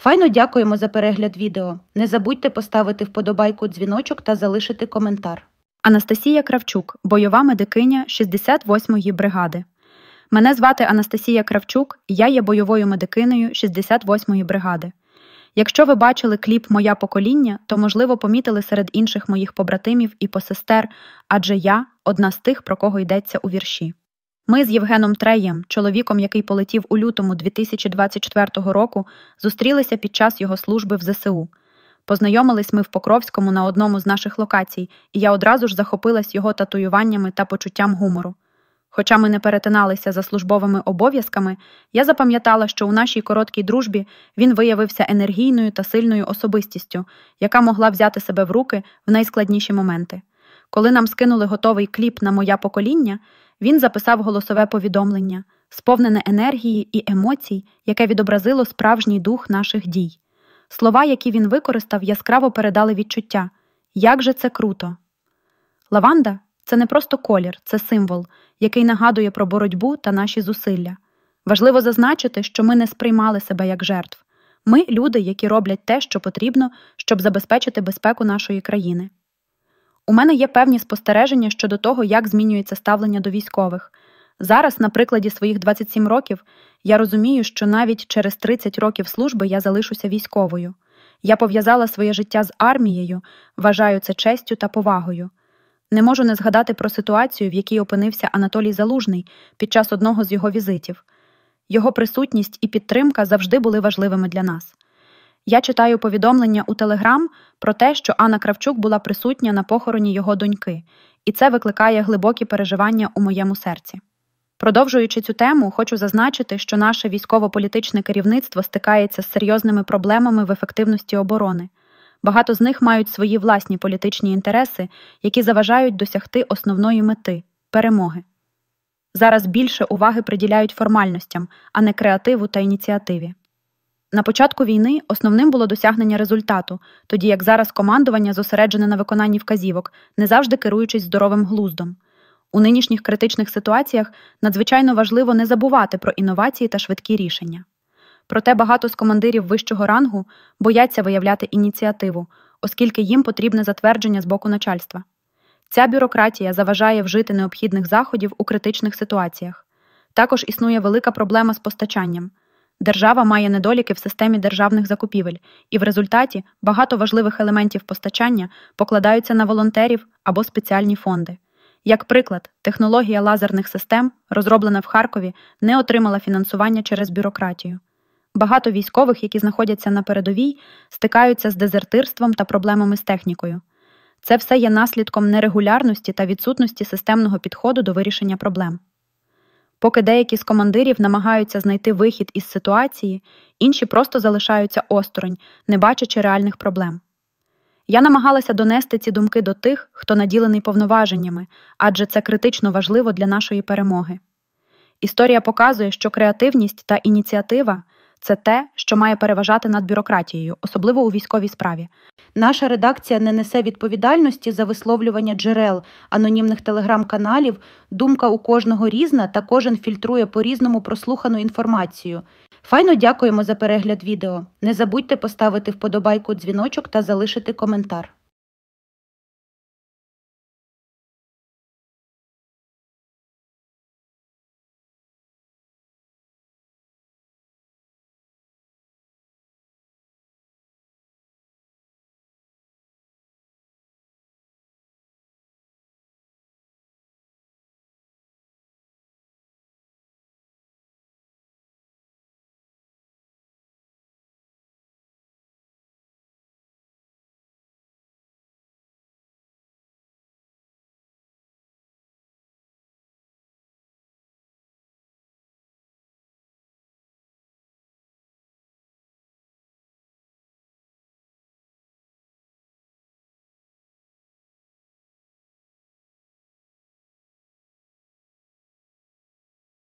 Файно дякуємо за перегляд відео. Не забудьте поставити вподобайку дзвіночок та залишити коментар. Анастасія Кравчук, бойова медикиня 68-ї бригади. Мене звати Анастасія Кравчук, я є бойовою медикиною 68-ї бригади. Якщо ви бачили кліп Моя покоління, то, можливо, помітили серед інших моїх побратимів і посестер, адже я одна з тих, про кого йдеться у вірші. Ми з Євгеном Треєм, чоловіком, який полетів у лютому 2024 року, зустрілися під час його служби в ЗСУ. Познайомились ми в Покровському на одному з наших локацій, і я одразу ж захопилась його татуюваннями та почуттям гумору. Хоча ми не перетиналися за службовими обов'язками, я запам'ятала, що у нашій короткій дружбі він виявився енергійною та сильною особистістю, яка могла взяти себе в руки в найскладніші моменти. Коли нам скинули готовий кліп на моє покоління, він записав голосове повідомлення, сповнене енергії і емоцій, яке відобразило справжній дух наших дій. Слова, які він використав, яскраво передали відчуття як же це круто. Лаванда це не просто колір, це символ, який нагадує про боротьбу та наші зусилля. Важливо зазначити, що ми не сприймали себе як жертв. Ми люди, які роблять те, що потрібно, щоб забезпечити безпеку нашої країни. У мене є певні спостереження щодо того, як змінюється ставлення до військових. Зараз, на прикладі своїх 27 років, я розумію, що навіть через 30 років служби я залишуся військовою. Я пов'язала своє життя з армією, вважаю це честю та повагою. Не можу не згадати про ситуацію, в якій опинився Анатолій Залужний під час одного з його візитів. Його присутність і підтримка завжди були важливими для нас. Я читаю повідомлення у Телеграм про те, що Анна Кравчук була присутня на похороні його доньки, і це викликає глибокі переживання у моєму серці. Продовжуючи цю тему, хочу зазначити, що наше військово-політичне керівництво стикається з серйозними проблемами в ефективності оборони. Багато з них мають свої власні політичні інтереси, які заважають досягти основної мети перемоги. Зараз більше уваги приділяють формальностям, а не креативу та ініціативі. На початку війни основним було досягнення результату, тоді як зараз командування зосереджене на виконанні вказівок, не завжди керуючись здоровим глуздом. У нинішніх критичних ситуаціях надзвичайно важливо не забувати про інновації та швидкі рішення. Проте багато з командирів вищого рангу бояться виявляти ініціативу, оскільки їм потрібне затвердження з боку начальства. Ця бюрократія заважає вжити необхідних заходів у критичних ситуаціях. Також існує велика проблема з постачанням. Держава має недоліки в системі державних закупівель, і в результаті багато важливих елементів постачання покладаються на волонтерів або спеціальні фонди. Як приклад, технологія лазерних систем, розроблена в Харкові, не отримала фінансування через бюрократію. Багато військових, які знаходяться на передовій, стикаються з дезертирством та проблемами з технікою. Це все є наслідком нерегулярності та відсутності системного підходу до вирішення проблем. Поки деякі з командирів намагаються знайти вихід із ситуації, інші просто залишаються осторонь, не бачачи реальних проблем. Я намагалася донести ці думки до тих, хто наділений повноваженнями, адже це критично важливо для нашої перемоги. Історія показує, що креативність та ініціатива це те, що має переважати над бюрократією, особливо у військовій справі. Наша редакція не несе відповідальності за висловлювання джерел, анонімних телеграм-каналів. Думка у кожного різна та кожен фільтрує по різному прослухану інформацію. Файно дякуємо за перегляд відео. Не забудьте поставити вподобайку дзвіночок та залишити коментар.